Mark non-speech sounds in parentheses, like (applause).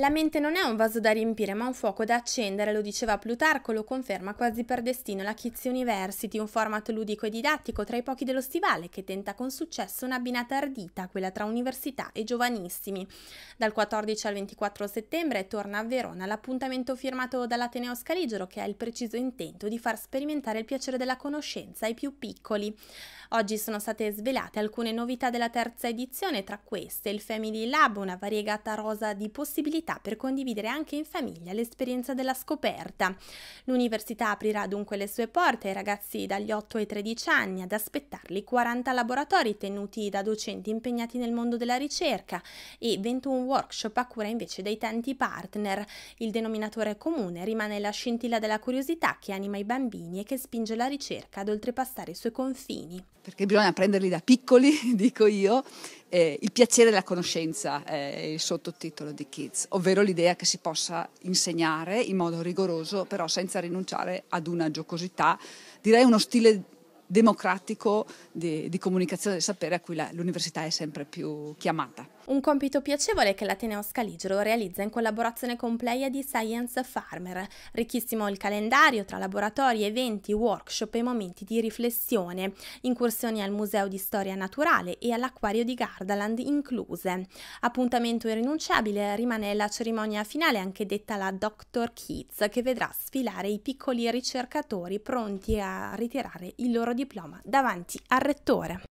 La mente non è un vaso da riempire, ma un fuoco da accendere, lo diceva Plutarco, lo conferma quasi per destino la Kids University, un format ludico e didattico tra i pochi dello stivale che tenta con successo una binata ardita, quella tra università e giovanissimi. Dal 14 al 24 settembre torna a Verona l'appuntamento firmato dall'Ateneo Scaligero che ha il preciso intento di far sperimentare il piacere della conoscenza ai più piccoli. Oggi sono state svelate alcune novità della terza edizione, tra queste il Family Lab, una variegata rosa di possibilità l'università per condividere anche in famiglia l'esperienza della scoperta. L'università aprirà dunque le sue porte ai ragazzi dagli 8 ai 13 anni ad aspettarli 40 laboratori tenuti da docenti impegnati nel mondo della ricerca e 21 workshop a cura invece dei tanti partner. Il denominatore comune rimane la scintilla della curiosità che anima i bambini e che spinge la ricerca ad oltrepassare i suoi confini. Perché bisogna prenderli da piccoli, (laughs) dico io, eh, Il piacere della conoscenza eh, è il sottotitolo di Kids, ovvero l'idea che si possa insegnare in modo rigoroso, però senza rinunciare ad una giocosità, direi uno stile democratico di, di comunicazione del sapere a cui la, l'università è sempre più chiamata un compito piacevole che l'Ateneo Scaligero realizza in collaborazione con di Science Farmer, ricchissimo il calendario tra laboratori, eventi, workshop e momenti di riflessione, incursioni al Museo di Storia Naturale e all'Acquario di Gardaland incluse. Appuntamento irrinunciabile rimane la cerimonia finale anche detta la Dr. Kids che vedrà sfilare i piccoli ricercatori pronti a ritirare il loro diploma davanti al rettore.